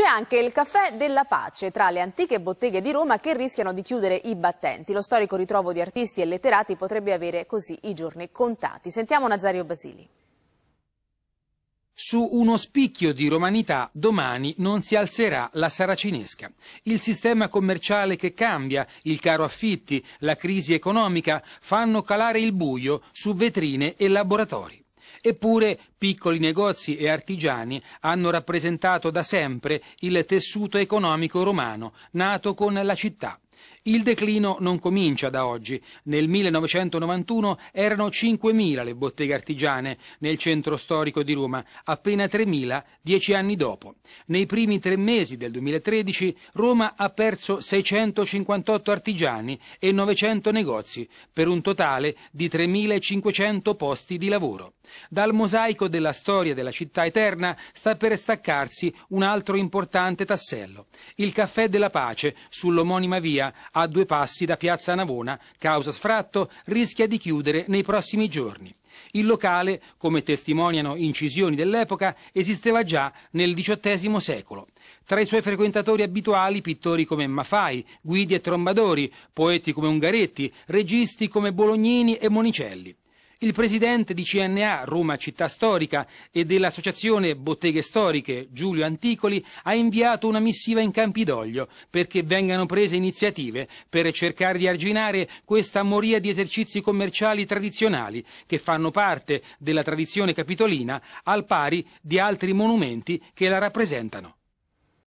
C'è anche il caffè della pace tra le antiche botteghe di Roma che rischiano di chiudere i battenti. Lo storico ritrovo di artisti e letterati potrebbe avere così i giorni contati. Sentiamo Nazario Basili. Su uno spicchio di romanità domani non si alzerà la saracinesca. Il sistema commerciale che cambia, il caro affitti, la crisi economica fanno calare il buio su vetrine e laboratori. Eppure piccoli negozi e artigiani hanno rappresentato da sempre il tessuto economico romano, nato con la città il declino non comincia da oggi. Nel 1991 erano 5.000 le botteghe artigiane nel centro storico di Roma, appena 3.000 dieci anni dopo. Nei primi tre mesi del 2013 Roma ha perso 658 artigiani e 900 negozi, per un totale di 3.500 posti di lavoro. Dal mosaico della storia della città eterna sta per staccarsi un altro importante tassello. Il Caffè della Pace, sull'omonima via, a due passi da Piazza Navona, causa sfratto, rischia di chiudere nei prossimi giorni. Il locale, come testimoniano incisioni dell'epoca, esisteva già nel XVIII secolo. Tra i suoi frequentatori abituali pittori come Mafai, guidi e trombadori, poeti come Ungaretti, registi come Bolognini e Monicelli. Il presidente di CNA Roma Città Storica e dell'associazione Botteghe Storiche Giulio Anticoli ha inviato una missiva in Campidoglio perché vengano prese iniziative per cercare di arginare questa moria di esercizi commerciali tradizionali che fanno parte della tradizione capitolina al pari di altri monumenti che la rappresentano.